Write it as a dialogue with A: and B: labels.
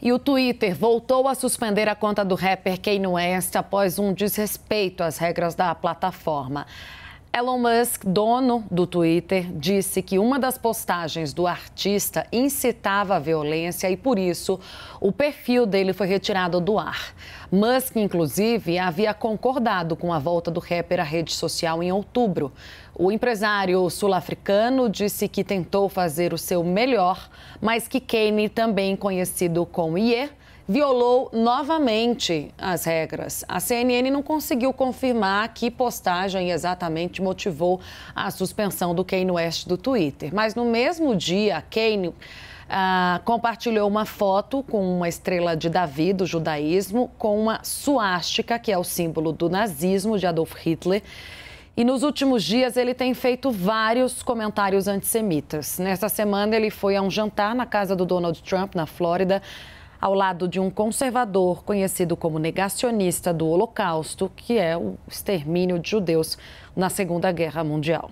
A: E o Twitter voltou a suspender a conta do rapper Kanye West após um desrespeito às regras da plataforma. Elon Musk, dono do Twitter, disse que uma das postagens do artista incitava a violência e, por isso, o perfil dele foi retirado do ar. Musk, inclusive, havia concordado com a volta do rapper à rede social em outubro. O empresário sul-africano disse que tentou fazer o seu melhor, mas que Kane, também conhecido como Iê, violou novamente as regras. A CNN não conseguiu confirmar que postagem exatamente motivou a suspensão do Kane West do Twitter. Mas no mesmo dia, Kane ah, compartilhou uma foto com uma estrela de Davi do judaísmo com uma suástica, que é o símbolo do nazismo de Adolf Hitler e nos últimos dias ele tem feito vários comentários antissemitas. Nesta semana ele foi a um jantar na casa do Donald Trump, na Flórida, ao lado de um conservador conhecido como negacionista do Holocausto, que é o extermínio de judeus na Segunda Guerra Mundial.